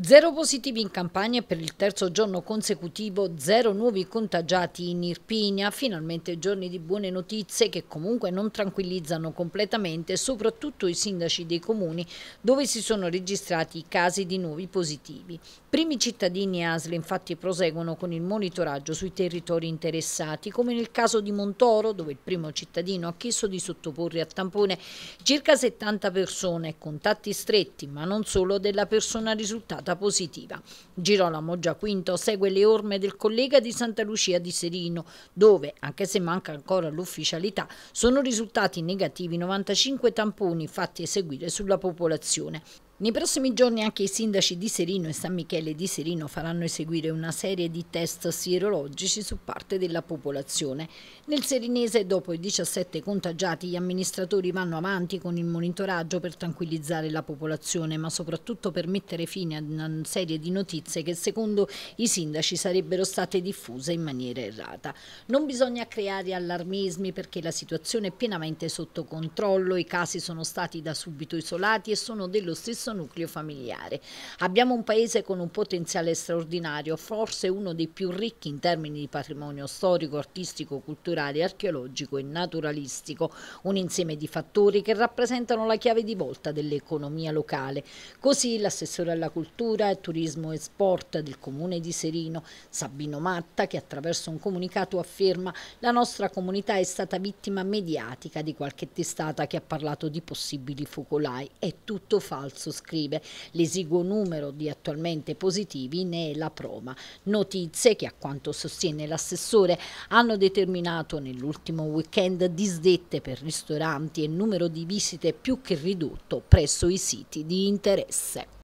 Zero positivi in campagna e per il terzo giorno consecutivo, zero nuovi contagiati in Irpinia, finalmente giorni di buone notizie che comunque non tranquillizzano completamente soprattutto i sindaci dei comuni dove si sono registrati i casi di nuovi positivi. Primi cittadini e ASL infatti proseguono con il monitoraggio sui territori interessati come nel caso di Montoro dove il primo cittadino ha chiesto di sottoporre a tampone circa 70 persone, contatti stretti ma non solo della persona risultata risultata positiva. Girolamo Giaquinto segue le orme del collega di Santa Lucia di Serino, dove, anche se manca ancora l'ufficialità, sono risultati negativi 95 tamponi fatti eseguire sulla popolazione. Nei prossimi giorni anche i sindaci di Serino e San Michele di Serino faranno eseguire una serie di test sierologici su parte della popolazione. Nel Serinese, dopo i 17 contagiati, gli amministratori vanno avanti con il monitoraggio per tranquillizzare la popolazione, ma soprattutto per mettere fine a una serie di notizie che secondo i sindaci sarebbero state diffuse in maniera errata. Non bisogna creare allarmismi perché la situazione è pienamente sotto controllo, i casi sono stati da subito isolati e sono dello stesso stesso nucleo familiare. Abbiamo un paese con un potenziale straordinario, forse uno dei più ricchi in termini di patrimonio storico, artistico, culturale, archeologico e naturalistico, un insieme di fattori che rappresentano la chiave di volta dell'economia locale. Così l'assessore alla cultura, turismo e sport del comune di Serino, Sabino Matta, che attraverso un comunicato afferma la nostra comunità è stata vittima mediatica di qualche testata che ha parlato di possibili focolai. È tutto falso, scrive l'esiguo numero di attualmente positivi ne è la prova. Notizie che a quanto sostiene l'assessore hanno determinato nell'ultimo weekend disdette per ristoranti e numero di visite più che ridotto presso i siti di interesse.